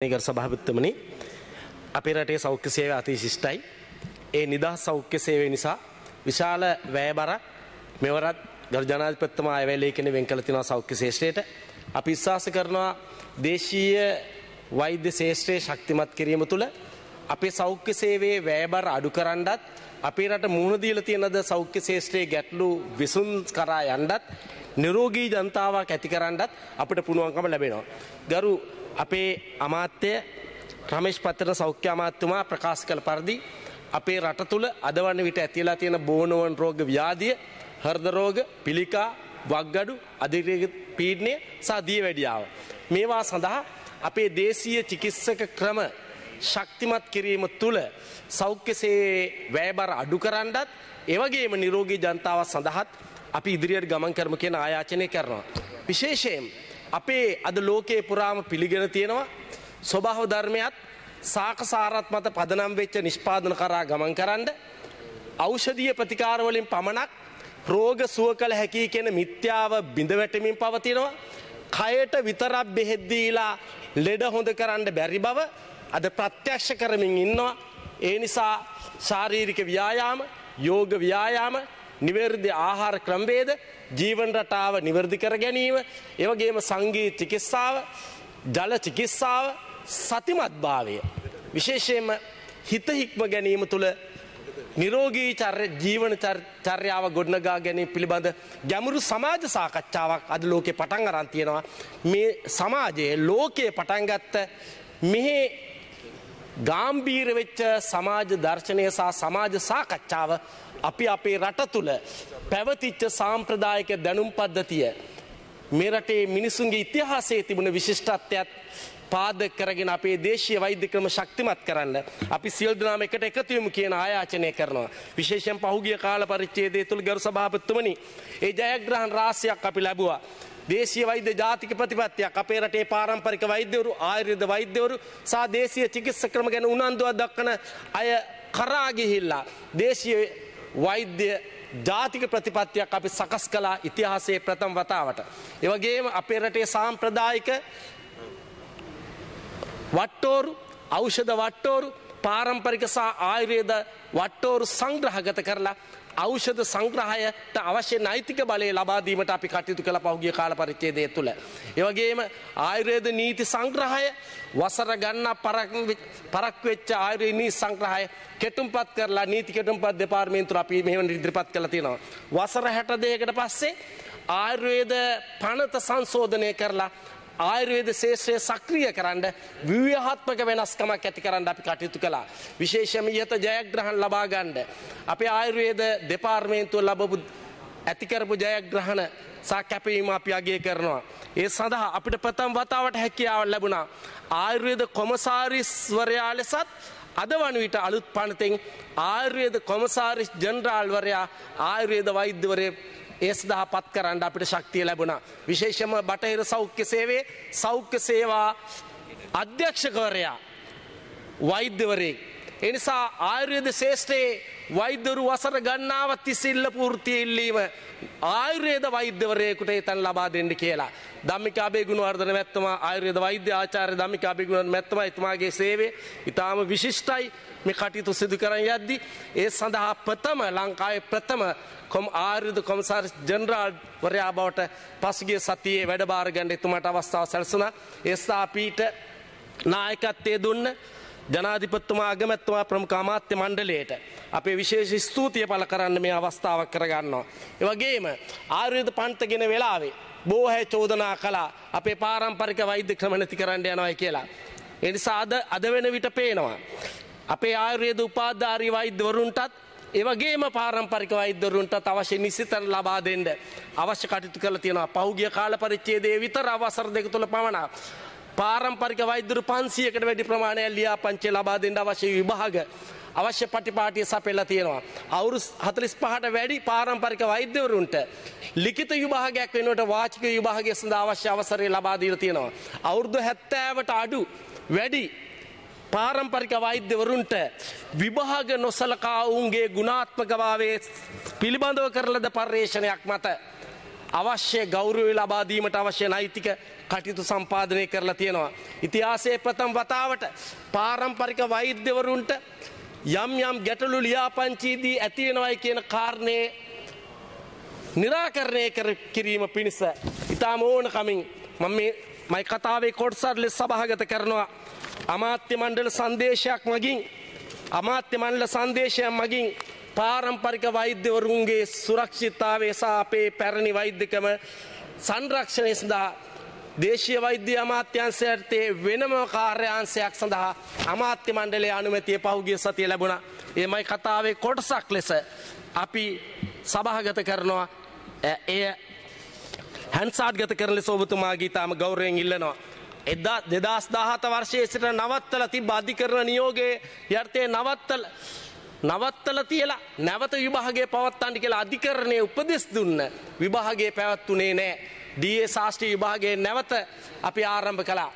ගරු සභාපතිතුමනි අපේ රටේ සෞඛ්‍ය සේවය අතිශිෂ්ටයි. ඒ නිදහස් සෞඛ්‍ය සේවය නිසා විශාල වැයබරක් මෙවරත් ගරු ජනාධිපතිතුමා අයවැලේ කෙනෙක් වෙන් කළ තිනවා සෞඛ්‍ය ශේෂ්ත්‍රයට. අපි විශ්වාස කරනවා දේශීය වෛද්‍ය ශේෂ්ත්‍රය ශක්තිමත් කිරීම තුළ අපේ සෞඛ්‍ය සේවයේ වැයබර අඩු කරන්නත් අපේ රට මුහුණ දීලා තියෙනද සෞඛ්‍ය ශේෂ්ත්‍රයේ ගැටලු විසුන් කරා යන්නත් නිරෝගී ජනතාවක් ඇති කරන්නත් අපිට පුළුවන්කම ලැබෙනවා. ගරු අපේ අමාත්‍ය රමේෂ් පත්තර සෞඛ්‍ය අමාත්‍යතුමා ප්‍රකාශ කළ පරිදි අපේ රට තුළ අද වන විට ඇතිලා තියෙන බෝනෝවන් රෝග ව්‍යාධිය හර්ද රෝග පිළිකා වක්ගඩු අධිරේග පීඩනය සහ දිය වැඩියාව. මේවා සඳහා අපේ දේශීය චිකිත්සක ක්‍රම ශක්තිමත් කිරීම තුළ සෞඛ්‍යසේ වැෑබර අඩු කරන්නත් ඒවගේම නිරෝගී ජනතාව සඳහත් අපි ඉදිරියට ගමන් කරම කියෙන ආයාචනය කරනවා. විශේෂයෙන් අපේ අද ලෝකයේ පුරාම පිළිගෙන තියෙනවා ස්වභාව ධර්මයත් සාකසාරත් මත පදනම් වෙච්ච නිෂ්පාදන කරා ගමන් කරන්න ඖෂධීය ප්‍රතිකාර වලින් පමණක් රෝග සුව කළ හැකි කියන මිත්‍යාව බිඳ වැටෙමින් පවතිනවා කයට විතරක් බෙහෙත් දීලා ලෙඩ හොඳ කරන්න බැරි බව අද ප්‍රත්‍යක්ෂ කරමින් ඉන්නවා ඒ නිසා ශාරීරික ව්‍යායාම යෝග ව්‍යායාම නිවැරදි ආහාර ක්‍රමවේද ජීවන රටාව නිවැරදි කර ගැනීම එවගේම සංගීත චිකිත්සාව ජල චිකිත්සාව සතිමත්භාවය විශේෂයෙන්ම හිත හික්ම ගැනීම තුළ නිරෝගී චර්ය ජීවන චර්යාව ගොඩනගා ගැනීම පිළිබඳ ගැඹුරු සමාජ සාකච්ඡාවක් අද ලෝකේ පටන් අරන් තියෙනවා මේ සමාජයේ ලෝකයේ පටන් ගත්ත මෙහි ගාම්භීර වෙච්ච සමාජ දර්ශනය සහ සමාජ සාකච්ඡාව අපි අපේ රට තුළ පැවතිච්ච සාම්ප්‍රදායක දැනුම් පද්ධතිය. මේ රටේ මිනිසුන්ගේ ඉතිහාසයේ තිබුණ විශිෂ්ටත්වයත් පාදක කරගෙන අපේ දේශීය වෛද්‍ය ක්‍රම ශක්තිමත් කරන්න අපි සියල් දෙනාම එකට එකතු වෙමු කියන ආයාචනය කරනවා. විශේෂයෙන් පහුගිය කාල පරිච්ඡේදය තුළ ගරු සභාපතිතුමනි ඒ ජයග්‍රහණ රාශියක් අපි ලැබුවා. දේශීය වෛද්‍ය ජාතික ප්‍රතිපත්තියක් අපේ රටේ පාරම්පරික වෛද්‍යවරු ආයුර්වේද වෛද්‍යවරු සහ දේශීය චිකිත්සක ක්‍රම ගැන උනන්දුවක් දක්වන අය කරා ගිහිල්ලා දේශීය වෛද්‍ය ජාතික ප්‍රතිපත්තියක් අපි සකස් කලා ඉතිහාසයේ ප්‍රථම වතාවට. එවගේම අපේ රටේ සාම්ප්‍රදායික ವಟ್ಟೋರು ಔಷಧ ವಟ್ಟೋರು ಪಾರಂಪರಿಕ ಸಹ ಆಯುರ್ವೇದ වට්ටෝරු සංග්‍රහගත කරලා ෞෂධ සංග්‍රහයට අවශ්‍ය නෛතික බලය ලබාදීමට අපි කටයුතු කළ පහුගිය කාල පරිච්ඡේදය තුළ. ඒවගේම ආයුර්වේද නීති සංග්‍රහය වසර ගන්න පරක් වෙච්ච ආයුර්වේද නීති සංග්‍රහය කෙටුම්පත් කරලා නීති කෙටුම්පත් දෙපාර්තමේන්තුව අපි මෙහෙම ඉදිරිපත් කළා තියෙනවා. වසර 62කට පස්සේ ආයුර්වේද පනත සංශෝධනය කරලා ආයුර්වේද ශේෂ්‍රය සක්‍රිය කරන්න ව්‍යහාත්මක වෙනස්කමක් ඇති කරන්න අපි කටයුතු කළා. විශේෂම ඉහත ජයග්‍රහණ ලබා ගන්න. අපේ ආයුර්වේද දෙපාර්තමේන්තුව ලැබපු ඇතිකරපු ජයග්‍රහණ සා කැපවීම අපි අගේ කරනවා. ඒ සඳහා අපිට ප්‍රථම වතාවට හැකියාව ලැබුණා. ආයුර්වේද කොමසාරිස්වරයා ලෙසත් අද වන විට අලුත් පනතෙන් ආයුර්වේද කොමසාරිස් ජනරාල්වරයා ආයුර්වේද වෛද්‍යවරය ඒ සඳහා පත් කරන්න අපිට ශක්තිය ලැබුණා. විශේෂම බටහිර සෞඛ්‍ය සේවයේ සෞඛ්‍ය සේවා අධ්‍යක්ෂකවරයා වෛද්‍යවරයෙක් එනිසා ආයුර්වේද ශේෂ්ඨයේ වෛද්‍යවරු වසර ගණනාව තිසිල්ල පූර්තිය ඉල්ලීම ආයුර්වේද වෛද්‍යවරයෙකුට එතන ලබා දෙන්න කියලා. ධම්මික අබේ ගුණවර්ධන මැතිතුමා ආයුර්වේද වෛද්‍ය ආචාර්ය ධම්මික අබේ ගුණවර්ධන මැතිතුමා එතුමාගේ සේවය ඉතාම විශිෂ්ටයි. මේ කටයුතු සිදු කරන් යද්දී ඒ සඳහා ප්‍රථම ලංකාවේ ප්‍රථම කොම් ආයුර්වේද කොමසාර් ජෙනරාල් වරයා බවට පසුගිය සතියේ වැඩබාර ගන්න එතුමාට අවස්ථාව සැලසුණා. ඒ ස්ථාපීට නායකත්වයේ දුන්න ජනාධිපත්තුමා අගමැත්තුමා ප්‍රමුඛ අමාත්‍ය මණ්ඩලයට අපේ විශේෂ ස්තුතිය පළ කරන්න මේ අවස්ථාවක් කරගන්නවා. ඒ වගේම ආයුර්වේද පන්තගෙන වෙලාවේ බොහෝ චෝදනා කළා අපේ පාරම්පරික වෛද්‍ය ක්‍රම නැති කරන්න යනවා කියලා. ඒ නිසා අද අද වෙන විට පේනවා අපේ ආයුර්වේද උපාධාරී වෛද්‍යවරුන්ටත් එවගේම පාරම්පරික වෛද්‍යවරුන්ට අවශ්‍ය නිසිතන ලබා දෙන්න අවශ්‍ය කටයුතු කරලා තියෙනවා. පහුගිය කාල පරිච්ඡේදයේ විතර අවසර දෙක තුල පමණ පාරම්පරික වෛද්‍යරු 500කට වැඩි ප්‍රමාණයක් ලියාපදිංචි ලබා දෙන්න අවශ්‍ය විභාග අවශ්‍ය පටිපාටිය සපයලා තියෙනවා. අවුරුදු 45ට වැඩි පාරම්පරික වෛද්‍යවරුන්ට ලිඛිත විභාගයක් වෙනුවට වාචික විභාගය සඳහා අවශ්‍ය අවසරය ලබා දීලා තියෙනවා. අවුරුදු 70ට අඩු වැඩි පාරම්පරික වෛද්‍යවරුන්ට විභාග නොසලකා ඔවුන්ගේ ගුණාත්මකභාවයේ පිළිබඳව කරලද පර්යේෂණයක් මත අවශ්‍ය ගෞරවය ලබා දීමට අවශ්‍ය නෛතික කටයුතු සම්පාදනය කරලා තියෙනවා. ඉතිහාසයේ ප්‍රථම වතාවට පාරම්පරික වෛද්‍යවරුන්ට යම් යම් ගැටලු ලියාපංචීදී ඇති වෙනවයි කියන කාරණේ निराකරණය කිරීම පිණිස ඊටාම ඕන කමින් මම මේ මයි කතාවේ කොටසක් ලෙස සභාගත කරනවා. අමාත්‍ය මණ්ඩල සංදේශයක් මගින් අමාත්‍ය මණ්ඩල සංදේශයක් මගින් පාරම්පරික වෛද්‍යවරුන්ගේ සුරක්ෂිතාවේ සහ අපේ පැරණි වෛද්‍යකම සංරක්ෂණය සඳහා දේශීය වෛද්‍ය අමාත්‍යංශයට වෙනම කාර්යාංශයක් සඳහා අමාත්‍ය මණ්ඩලයේ අනුමැතිය පහුගිය සතිය ලැබුණා. එමය කතාවේ කොටසක් ලෙස අපි සභාගත කරනවා. එය හැන්සාඩ්ගත කරන ලෙස ඔබතුමාගේ ඊටම ගෞරවයෙන් ඉල්ලනවා. එදා 2017 වර්ෂයේ සිට නවත්තලා තිබ්බ අධිකරණ නියෝගයේ යර්ථයේ නවත්තලා නවත්තල තියලා නැවත විභාගේ පවත්තන්ට කියලා අධිකරණය උපදෙස් දුන්න විභාගේ පැවැත්වුනේ නෑ ඩේ ශාෂ්ට්‍රී විභාගේ නැවත අපි ආරම්භ කලා.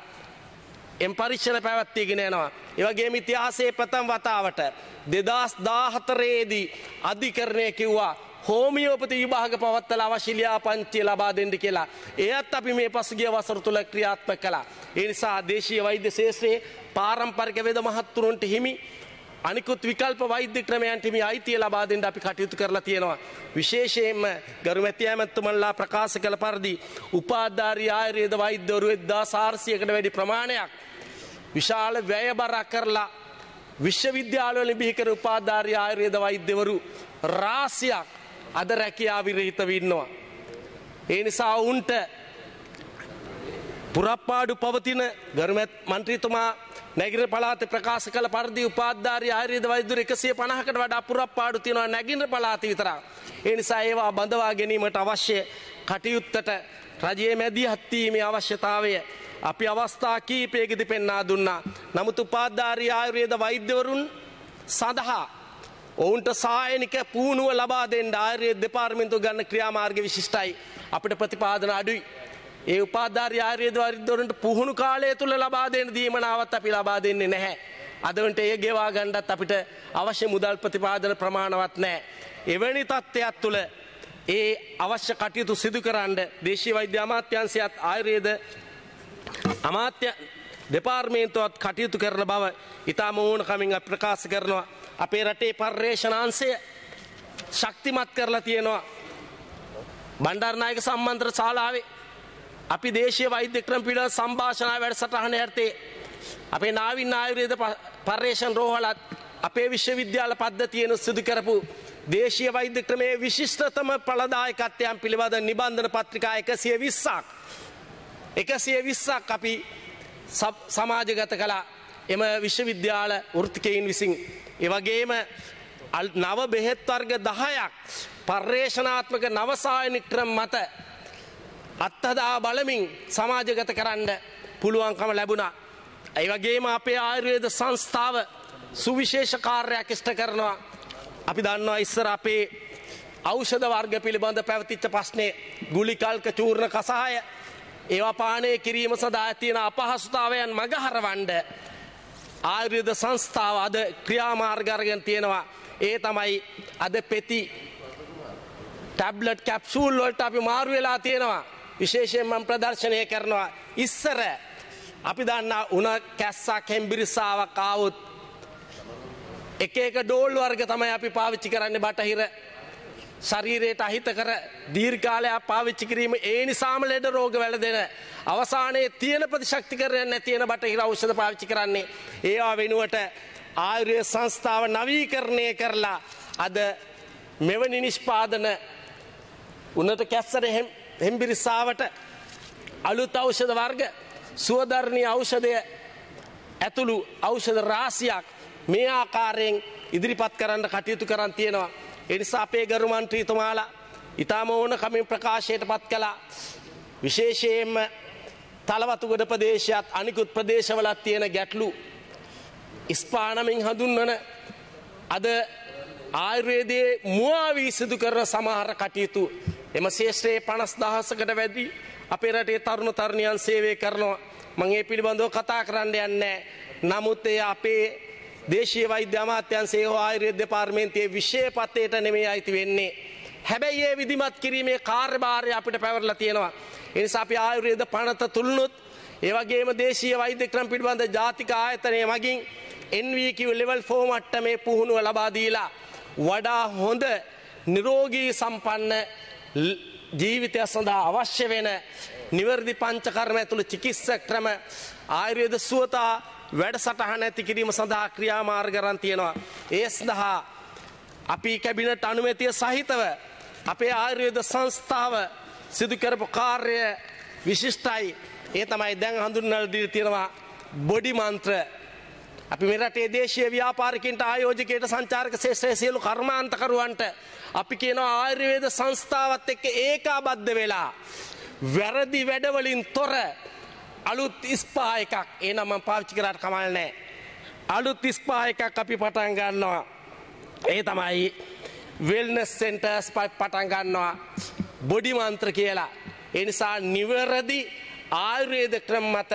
එම් පරික්ෂණ පැවැත්වීගෙන යනවා. ඒවගේ ඉතිහාසේ ප්‍රථම් වතාවට දෙදස් දාහතරයේදී අධිකරණය කිව්වා හෝමියෝපති විභාග පවත්තල අවශිලියා පංචිය ලබා දෙන්න කියලා. එයත් අපි මේ පසුගිය වසර තුළ ක්‍රියාත්මක කළා. ඒ නිසා දේශීය වෛද්‍ය ශේෂ්ත්‍රයේ පාරම්පරික වේද මහත්තුරුන්ට හිමි අනිකුත් විකල්ප වෛද්‍ය ක්‍රමයන්ට මේ අයිතිය ලබා දෙන්න අපි කටයුතු කරලා තියෙනවා. විශේෂයෙන්ම ගරු මැතිඇමැත්තුමන්ලා ප්‍රකාශ කළ පරිදි උපාධාරී ආයුර්වේද වෛද්‍යවරු 1400කට වැඩි ප්‍රමාණයක් විශාල වැයබරක් කරලා විශ්වවිද්‍යාලවල බිහි කර උපාධාරී ආයුර්වේද වෛද්‍යවරු රාශියක් අද රැකියාව විරහිතව ඉන්නවා. ඒ නිසා වුන්ට පුරප්පාඩු පවතින ගරුමැත් මන්ත්‍රීතුමා නැගිර පලාත ප්‍රකාශ කළ පරදි උපාධාරය ආයරිද වෛදුර එකසිය පණහකට වඩා පුරප්පාඩු තියෙනවා නැගින්ට පලාති විතරා. ඒ නිසා ඒවා බඳවා ගැනීමට අවශ්‍ය කටයුත්තට රජයේ මැදී හත්වීමේ අවශ්‍යතාවය අපි අවස්ථා කීපයකදි පෙන්නා දුන්නා. නමුත් උපාධාරී ආයුර්වේද වෛද්‍යවරුන් සඳහා ඔවුන්ට සායනික පූුණුව ලබා දෙෙන් ආයුර්ය දෙපාර්මින්තු ගන්න ක්‍රියාමාර්ග විශිෂ්ටයි අපිට ප්‍රතිපාදන අඩුයි. ඒ උපාධාරි ආර්යද වරිදවරන්ට පුහුණු කාලය තුළ ලබා දෙන දීමනාවත් අපි ලබා දෙන්නේ නැහැ. අදවන්ට ඒ ගෙවා ගණ්ඩත් අපිට අවශ්‍ය මුදල් ප්‍රතිපාදන ප්‍රමාණවත් නෑ. එවැනි තත්ත්වයක් තුළ ඒ අවශ්‍ය කටයුතු සිදුකරන්ඩ දේශී වෛද්‍ය අමාත්‍යන්සයත් ආයුරේද අමාත්‍ය දෙපාර්මේන්තුවත් කටයුතු කරන බව ඉතා මෝන කමින් ප්‍රකාශ කරනවා. අපේ රටේ පර්යේෂණාන්සය ශක්තිමත් කරලා තියෙනවා. බණ්ඩර්නායක සම්බන්ධ්‍ර ශාලාවේ අපි දේශය වෛද්‍ය ක්‍රම පිළ සම්භාෂනා වැඩ සටහන ඇත්තේ අපේ නාවින් ආයුරේද පර්යේෂන් රෝහලත් අපේ විශ්වවිද්‍යාල පද්ධතියන සිදු කරපු දේශය වෛද්‍ය ක්‍රමේ විශිෂ්ටතම පලදායකත්වයන් පිළිබඳ නිබන්ධන පත්‍රිකා එකසිය විස්සක්. එකසිය විස්සක් අපි සමාජගත කලා එම විශ්වවිද්‍යාල ෘතිකයින් විසින්. එවගේම නව බෙහෙත්වර්ග දහයක් පර්යේෂනාත්මක නවසායනික්‍රම් මත අත්හදා බලමින් සමාජගත කරන්න පුළුවන්කම ලැබුණා. ඇයි වගේම අපේ ආයුර්වේද සංස්ථාව සුවිශේෂ කාර්යයක් ඉෂ්ට කරනවා. අපි දන්නවා ඉස්සර අපේ ඖෂධ වර්ග පිළිබඳ පැවතිච්ච ප්‍රශ්නේ ගුලිකල්ක චූර්ණ කසාය ඒවා පානය කිරීම සඳහා තියෙන අපහසුතාවයන් මගහරවන්න ආයුර්වේද සංස්ථාව අද ක්‍රියාමාර්ග අරගෙන තියෙනවා. ඒ තමයි අද පෙති ටැබ්ලට් කැප්සූල් වලට අපි මාරු වෙලා තියෙනවා. විශේෂයෙන් මම ප්‍රදර්ශනය කරනවා ඉස්සර අපි දන්නා උණ කැස්සක් හෙම්බිරිසාවක් ආවොත් එක එක ඩෝල් වර්ග තමයි අපි පාවිච්චි කරන්නේ බටහිර ශරීරයට අහිත කර දීර්ඝාලයක් පාවිච්චි කිරීම ඒ නිසාම ලෙඩ රෝග වැළදෙන අවසානයේ තියෙන ප්‍රතිශක්තිකරණයක් නැති වෙන බටහිර ඖෂධ පාවිච්චි කරන්නේ ඒවා වෙනුවට ආයුර්ය සංස්ථාව නවීකරණය කරලා අද මෙවැනි නිෂ්පාදන උන්නත කැස්සර හෙම්බිරිස්සාවට අලුත් ඖෂධ වර්ග සුවධර්ණී ඖෂධය ඇතුළු ඖෂධ රාසියක් මේ ආකාරයෙන් ඉදිරිපත් කරන්න කටයුතු කරන් තියෙනවා. එනිසා අපේ ගරුමන්ත්‍රීතුමාලා ඉතාම ඕන කමින් ප්‍රකාශයට පත් කළා විශේෂයෙන්ම තලවතුගඩ ප්‍රදේශයත් අනිකුත් ප්‍රදේශවලත් තියෙන ගැටලු ස්පානමින් හඳුන්වන අද ආයුර්වේදයේ මුවාවී සිදු කරන සමහර කටයුතු එම ශේෂ්ත්‍රයේ පනස් දහසකට වැඩි අපේ රටේ තරුණ තරුණියන් සේවය කරනවා. මම ඒ පිළිබඳව කතා කරන්න යන්නේ නමුත් ඒ අපේ දේශීය වෛද්‍ය අමාත්‍යංශයේ හෝ ආයුර්වේද දෙපාර්තමේන්තුවේ විශේෂ පතේට නෙමෙයි අයිති වෙන්නේ. හැබැයි ඒ විධිමත් කිරීමේ කාර්යභාරය අපිට පැවරලා තියෙනවා. ඒ නිසා අපි ආයුර්වේද පනත තුලනොත් ඒ වගේම දේශීය වෛද්‍ය ක්‍රම පිළිබඳ ජාතික ආයතනය මගින් NVQ level 4 මට්ටමේ පුහුණුව ලබා දීලා වඩා හොඳ නිරෝගී සම්පන්න ජීවිතය සඳහා අවශ්‍ය වෙන නිවර්දි පංචකර්ම ඇතුළු චිකිත්සක ක්‍රම ආයුර්වේද සුවතා වැඩසටහන ඇති කිරීම සඳහා ක්‍රියාමාර්ග රන් තියෙනවා. ඒ සඳහා අපි කැබිනට අනුමැතිය සහිතව අපේ ආයුර්වේද සංස්ථාව සිදු කරපු කාර්ය විශිෂ්ටයි. ඒ තමයි දැන් හඳුන්වලා දීලා තියෙනවා බොඩි මන්ත්‍ර අපි මේ රටේ දේශීය ව්‍යාපාරිකයන්ට ආයෝජකයට සංචාරක ශේෂ්ඨයේ සියලු කර්මාන්තකරුවන්ට අපි කියනවා ආයුර්වේද සංස්ථාවත් එක්ක ඒකාබද්ධ වෙලා වැරදි වැඩවලින් තොර අලුත් ස්පා එකක් එහෙනම් මම පාවිච්චි කරාට කමල් නැහැ අලුත් ස්පා එකක් අපි පටන් ගන්නවා ඒ තමයි වෙල්නස් සෙන්ටර්ස් පටන් ගන්නවා බොඩි මන්ත්‍ර කියලා ඒ නිසා නිවැරදි ආයුර්වේද ක්‍රම මත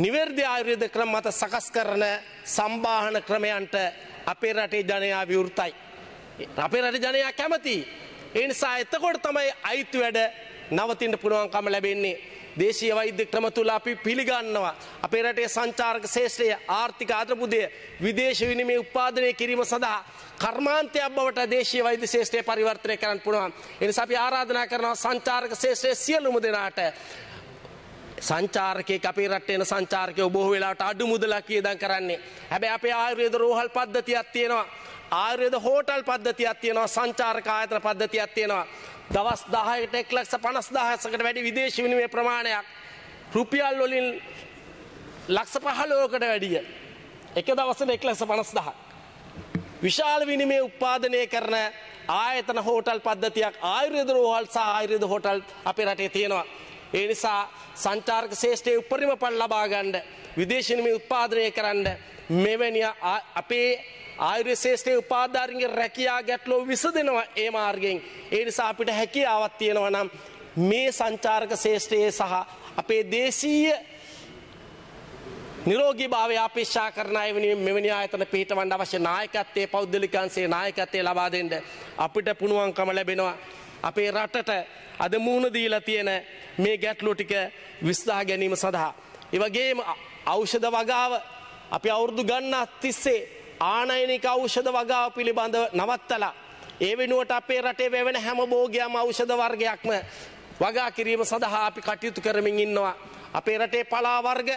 නිවැරදි ආයුර්වේද ක්‍රම මත සකස් කරන සම්බාහන ක්‍රමයන්ට අපේ රටේ ජනයා විවෘතයි. අපේ රට ජනයා කැමති. ඒ නිසා එතකොට තමයි අයිති වැඩ නවතින්න පුළුවන්කම ලැබෙන්නේ. දේශීය වෛද්‍ය ක්‍රම තුල අපි පිළිගන්නවා. අපේ රටේ සංචාරක ශේෂ්ත්‍රය ආර්ථික ආධ්‍රපුදය විදේශ විනිමය උත්පාදනය කිරීම සඳහා කර්මාන්තයක් බවට දේශීය වෛද්‍ය ශේෂ්ත්‍රය පරිවර්තනය කරන්න පුළුවන්. ඒ නිසා අපි ආරාධනා කරනවා සංචාරක ශේෂ්ත්‍රයේ සියලුම දෙනාට සංචාරකයෙක් අපේ රටේ එන සංචාරකයෝ බොහෝ වෙලාවට අඩු මුදලක් වියදම් කරන්නේ. හැබැයි අපේ ආයුර්වේද රෝහල් පද්ධතියක් තියෙනවා. ආයුර්වේද හෝටල් පද්ධතියක් තියෙනවා. සංචාරක ආයතන පද්ධතියක් තියෙනවා. දවස් 10කට 1,50,000කට වැඩි විදේශ විනිමය ප්‍රමාණයක් රුපියල් වලින් ලක්ෂ 15කට වැඩිය. එක දවසට 1,50,000ක්. විශාල විනිමය උත්පාදනය කරන ආයතන හෝටල් පද්ධතියක් ආයුර්වේද රෝහල් සහ ආයුර්වේද හෝටල් අපේ රටේ තියෙනවා. ඒ නිසා සංචාර්ක ශේෂ්ඨයේ උපරිම පල් ලබා ගන්න විදේශීයමය උත්පාදනය කරන්න මෙවැනි අපේ ආයුර්වේද ශේෂ්ඨයේ උපාධාරින්ගේ රැකියා ගැටලෝ විසඳෙනවා ඒ මාර්ගයෙන්. ඒ නිසා අපිට හැකියාවක් තියෙනවා නම් මේ සංචාරක ශේෂ්ඨයේ සහ අපේ දේශීය නිරෝගී භාවය අපේක්ෂා කරන අය වෙනුවෙන් මෙවැනි ආයතන පිහිටවන්න අවශ්‍ය නායකත්වයේ පෞද්ගලිකංශයේ නායකත්වය ලබා දෙන්න අපිට පුළුවන්කම ලැබෙනවා. අපේ රටට අද මූුණ දීලා තියෙන මේ ගැටලු ටික විස්ථා ගැනීම සඳහා. ඒවගේම ඖෂධ වගාව අපි අවුරුදු ගන්න අත්තිස්සේ ආනයනික ඖෂධ වගාව පිළිබඳ නවත්තලා. ඒ වෙනුවට අපේ රටේ වැවෙන හැම බෝගයම ඖෂධ වර්ගයක්ම වගා කිරීම සඳහා අපි කටයුතු කරමින් ඉන්නවා. අපේ රටේ පලා වර්ග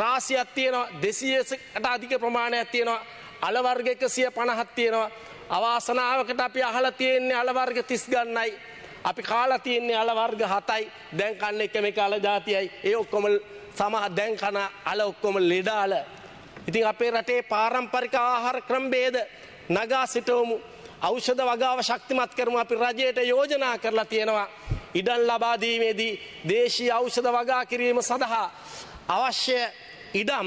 රාසියක් තියෙනවා දෙසියකට අධික ප්‍රමාණයක් තියෙනවා අලවර්ග එකසිය පණහත් තියෙනවා අවාසනාවකට අපි අහලා තියෙන්නේ අලවර්ග 30 ගන්නයි. අපි කාලා තියෙන්නේ අලවර්ග 7යි. දැන් කන්න එකම එක අල જાතියයි. ඒ ඔක්කොම සම දැන් කන අල ඔක්කොම ලෙඩාල. ඉතින් අපේ රටේ පාරම්පරික ආහාර ක්‍රම ભેද නගා සිටවමු. ඖෂධ වගාව ශක්තිමත් කරමු අපි රජයට යෝජනා කරලා තියෙනවා. ඉඩම් ලබා දීමේදී දේශීය ඖෂධ වගා කිරීම සඳහා අවශ්‍ය ඉඩම්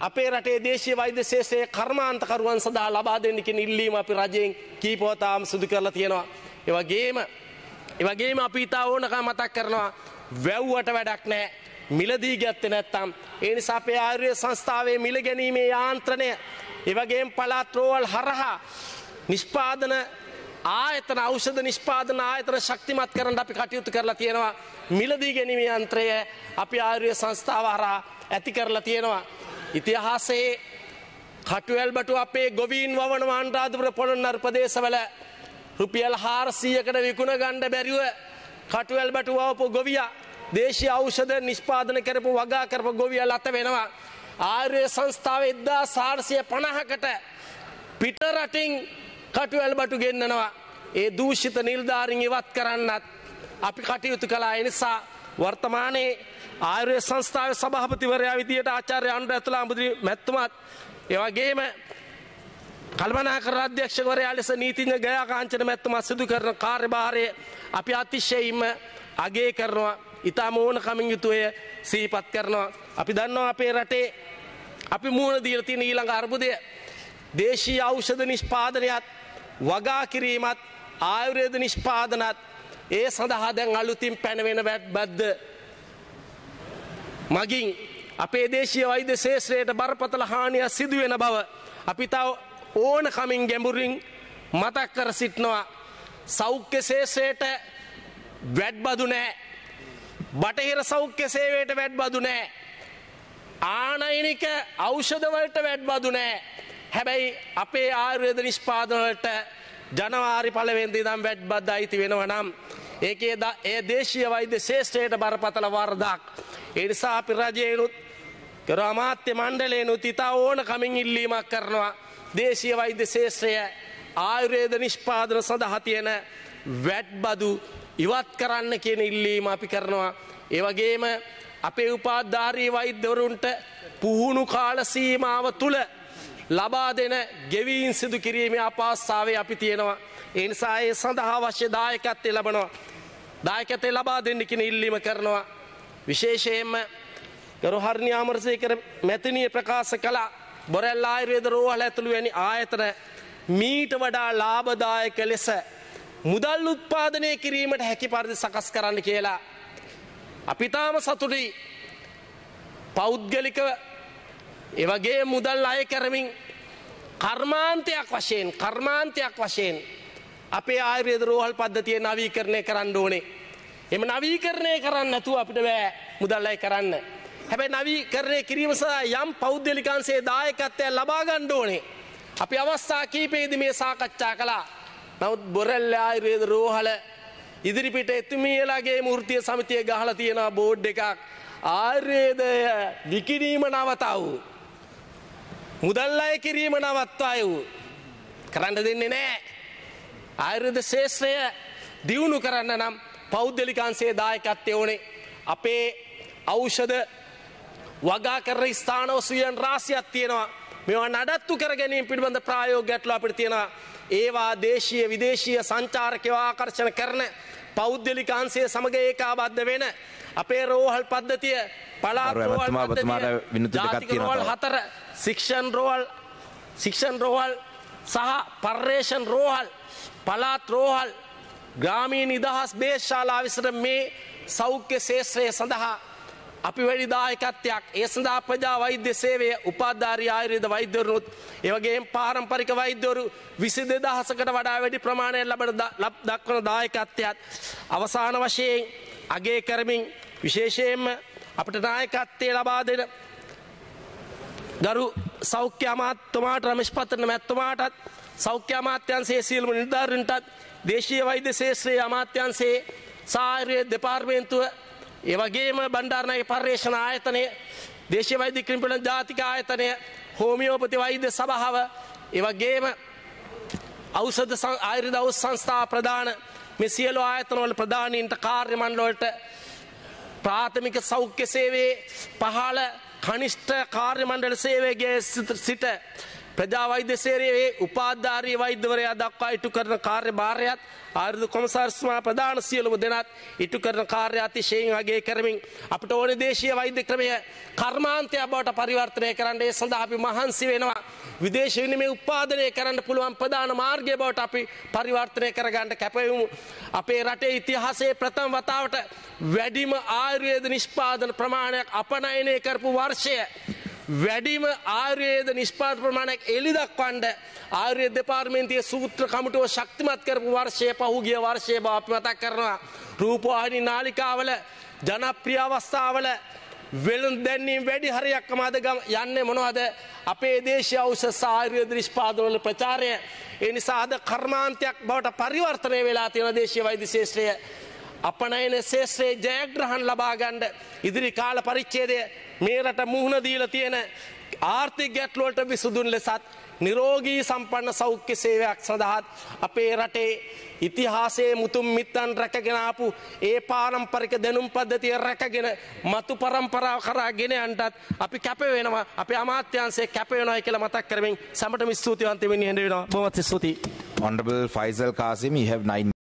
අපේ රටේ දේශීය වෛද්‍ය ශේෂයේ කර්මාන්තකරුවන් සඳහා ලබා දෙන්න කියන ඉල්ලීම අපි රජයෙන් කීපවතාම සිදු කරලා තියෙනවා. ඒ වගේම ඒ වගේම අපි ඊට ඕනකම මතක් කරනවා වැව්වට වැඩක් නැහැ. මිලදී ගත්තේ නැත්නම් ඒ නිසා අපේ ආර්ය සංස්ථාවේ මිල ගැනීමේ යාන්ත්‍රණය ඒ වගේම පළාත් රෝවල් හරහා නිෂ්පාදන ආයතන ඖෂධ නිෂ්පාදන ආයතන ශක්තිමත් කරන්න අපි කටයුතු කරලා තියෙනවා මිලදී ගැනීම යන්ත්‍රය අපි ආර්ය සංස්ථාව හරහා ඇති කරලා තියෙනවා ඉතිහාසයේ කටුවල්බට අපේ ගොවීන් වන ආන්රාධපුර පොළොන්නර් ප්‍රදේශවල රුපියල් හාරසීයකට විකුණ ගණ්ඩ බැරිව කටුවල්බට වවපු ගොවිය දේශී අෞෂධ නිෂ්පාදන කරපු වගා කරපු ගොවිය ලත වෙනවා. ආර්ය සංස්ථාව එද්දා සාර්සිය පණහකට පිටරටින් කටුවල්බටු ගෙන්න්නනවා. ඒ දූෂිත නිල්ධාරින් ඉවත් කරන්නත් අපි කටයුතු කලා එනිසා වර්තමානයේ ආර්ය සංස්ථාව සභහපතිවරයා විදියට ආචාර්ය අන්ඩ ඇතුලා අමුදුරි මැත්තුමත් ඒවගේම කල්මනාකර අධ්‍යක්ෂකවරයා ලෙස නීතිඥ ගයා කාංචන මැත්තුමත් සිදු කරන කාර්යභාරය අපි අතිශයයිම අගේ කරනවා ඉතා මෝන කමින් යුතුය සීපත් කරනවා අපි දන්නවා අපේ රටේ අපි මූුණ දීරති නීළඟ අර්බුදය දේශී අෞෂධ නිෂ්පාදනයත් වගා කිරීමත් ආයුරේද නිෂ්පාදනත් ඒ සඳහා දැන් අලුතින් පැනවෙන වැට් බද්ද මගින් අපේ දේශීය වෛද්‍ය ශේෂ්ත්‍රයට බරපතල හානියක් සිදුවෙන බව අපි තව ඕන කමින් ගැඹුරින් මතක් කර සිටනවා සෞඛ්‍ය ශේෂ්ත්‍රයට වැඩබදු නැහැ බටහිර සෞඛ්‍ය සේවයට වැඩබදු නැහැ ආනයිනික ඖෂධ වලට වැඩබදු නැහැ හැබැයි අපේ ආයුර්වේද නිෂ්පාදන වලට ජනවාරි පළවෙන්දි දම් වැඩ් බද්ධ අයිති වෙනවනම්. ඒකේ ද ඒ දේශීය වෛද්‍ය ශේෂ්ඨයට බරපතල වර්දක්. එනිසා අපි රජයනුත් කර අමාත්‍ය මණ්ඩලයනුත් ඉතා ඕන කමින් ඉල්ලීමක් කරනවා. දේශීය වෛද්‍ය ශේෂ්ත්‍රය ආයුරේද නිෂ්පාදන සඳහා තියෙන වැට්බදු ඉවත් කරන්න කියන ඉල්ලීම අපි කරනවා. ඒවගේම අපේ උපාධාරී වෛද්‍යවරුන්ට පුහුණු කාල සීමාව තුළ ලබා දෙන ගෙවීන් සිදු කිරීමේ අපහස්සාාවේ අපි තියෙනවා. එනිසා ඒ සඳහා වශ්‍ය දායකත්තේ ලබනවා. දායකතේ ලබා දෙන්නකින ඉල්ලීම කරනවා. විශේෂයෙන්ම ගරුහරණි ආමරසයකර මැතිනය ප්‍රකාශ කලා බොරැල් ආයුර්වේද රෝහල ඇතුළු වැනි ආයතන මීට වඩා ලාභදායක ලෙස මුදල් උත්පාදනය කිරීමට හැකි පරිදි සකස් කරන්න කියලා. අපිතාම සතුටි පෞද්ගලික එවගේ මුදල් අය කරමින් කර්මාන්තයක් වශයෙන් කර්මාන්තයක් වශයෙන් අපේ ආයුර්වේද රෝහල් පද්ධතිය නවීකරණය කරන්න ඕනේ. එම නවීකරණය කරන්න නැතුව අපිට බෑ මුදල් අය කරන්න. හැබැයි නවීකරණය කිරීම සඳහා යම් පෞද්ගලිකංශයේ දායකත්වයක් ලබා ගන්න ඕනේ. අපි අවස්ථා කීපයේදී මේ සාකච්ඡා කළා. නමුත් බොරැල්ල ආයුර්වේද රෝහල ඉදිරිපිට එතුමියලාගේ මූර්තිය සමිතිය ගහලා තියෙනවා බෝඩ් එකක් ආයුර්වේදය විකිණීම නවතවූ. මුදල් අය කිරීම නවත්වා අයවූ. කරන්න දෙන්නේ නෑ. ආයුර්ද ශේෂ්‍රය දියුණු කරන්න නම් පෞද්ගලිකන්සේ දායකත්තය ඕනේ අපේ ඖෂධ වගා කර ස්ථානෝස්වියන් රාසියක් තියෙනවා මෙවා නඩත්තු කර ගැනීම පිළිබඳ ප්‍රායෝග ගැටලු අපිට තියෙනවා ඒවා දේශීය විදේශීය සංචාරකයවා ආකර්ෂණ කරන පෞද්ගලිකාන්සය සමග ඒකාබද්ධ වෙන අපේ රෝහල් පද්ධතිය පලාරමතුමා බතුමාට විනුතු දෙකක් තියෙනවා හතර ශික්ෂන් රෝහල් ශික්ෂන් රෝහල් සහ පර්යේෂන් රෝහල් පලාත් රෝහල් ග්‍රාමී නිදහස් දේශශාලා විසර මේ සෞඛ්‍ය ශේෂත්‍රය සඳහා අපි වැඩි දායකත්වයක් ඒ සඳහා ප්‍රජා වෛද්‍ය සේවය උපාධාරී ආයුර්වේද වෛද්‍යවරුනුත් ඒ වගේම පාරම්පරික වෛද්‍යවරු 22000කට වඩා වැඩි ප්‍රමාණයක් ලබන දක්වන දායකත්වයක් අවසාන වශයෙන් අගය කරමින් විශේෂයෙන්ම අපට නායකත්වය ලබා දෙන ගරු සෞඛ්‍ය අමාත්‍යතුමාට රමේෂ් පත්‍රන මැතිතුමාටත් සෞඛ්‍ය අමාත්‍යංශයේ සියලුම නිලධාරීන්ටත් දේශීය වෛද්‍ය ශාස්ත්‍රයේ අමාත්‍යංශයේ සාහාරයේ දෙපාර්තමේන්තුව ඒ වගේම බණ්ඩාරනායක පර්යේෂණ ආයතනය දේශීය වෛද්‍ය ක්‍රිමිනල් ජාතික ආයතනය හෝමියෝපති වෛද්‍ය සභාව ඒ වගේම ඖෂධ ආයුර්වේද ඖෂධ සංස්ථා ප්‍රදාන මේ සියලු ආයතනවල ප්‍රධානීන්ට කාර්ය මණ්ඩල වලට ප්‍රාථමික සෞඛ්‍ය සේවයේ පහළ කනිෂ්ඨ කාර්ය මණ්ඩල සේවයේ සිට ප්‍රජාවෛද්‍ය සේරයේ උපාධාරී වෛද්‍යවරයා දක්වා ඉටු කරන කාර්ය භාරයත් ආයුර්ද කොමසාර්ස්මා ප්‍රධාන සියලුම දෙනත් ඉටු කරන කාර්ය අතිශයෙන් අගය කරමින් අපට ඕන දේශීය වෛද්‍ය ක්‍රමය කර්මාන්තය බවට පරිවර්තනය කරන්න ඒ සඳහා අපි මහන්සි වෙනවා විදේශ විනිමය උත්පාදනය කරන්න පුළුවන් ප්‍රධාන මාර්ගය බවට අපි පරිවර්තනය කරගන්න කැපවෙමු අපේ රටේ ඉතිහාසයේ ප්‍රථම වතාවට වැඩිම ආයුර්වේද නිෂ්පාදන ප්‍රමාණයක් අපනයනය කරපු වර්ෂය වැඩිම ආර්යේද නිෂ්පාත ප්‍රමාණයක් එලි දක්වන්ඩ ආර්ය දෙපාර්මේන්තිය සූත්‍ර කමිටුව ශක්තිමත් කරපු වර්ෂය පහුගිය වර්ෂය බාපි මතක් කරනවා. රූපවාහිනි නාලිකාවල ජනප්‍රිය අවස්ථාවල වෙළුන් දැන්නීම් වැඩි හරියක් අමාද යන්නේ මොනවද අපේ දේශය අවස සාර්ය දෘෂ්පාදවල ප්‍රචාරය එනිසා අද කර්මාන්තයක් බවට පරිවර්තනය වෙලා තියෙන දේශය වෛද්‍ය ශේෂ්ත්‍රය අපනයන ශේෂයේ ජයග්‍රහන් ලබාගණ්ඩ ඉදිරි කාල පරිච්චේදය මේරට මුහුණදීල තියෙන ආර්ථික ගැටලුවට විසුදුන් ලෙසත් නිරෝගී සම්පන්න සෞඛ්‍ය සේවයක් සඳහාත් අපේ රටේ ඉතිහාසයේ මුතුම් මිත්තන් රැකගෙන ආපු ඒ පාරම්පරික දැනුම් පද්ධතිය රැකගෙන මතු පරම්පරාව කරා ගෙන යන්නත් අපි කැප වෙනවා අපේ අමාත්‍යාංශය කැප වෙනවා කියලා මතක් කරමින් සමටම ස්තුතිවන්ත වෙන්න හඳ වෙනවා බොහොම ස්තුතියි Honorable Faisal Qasim, you have nine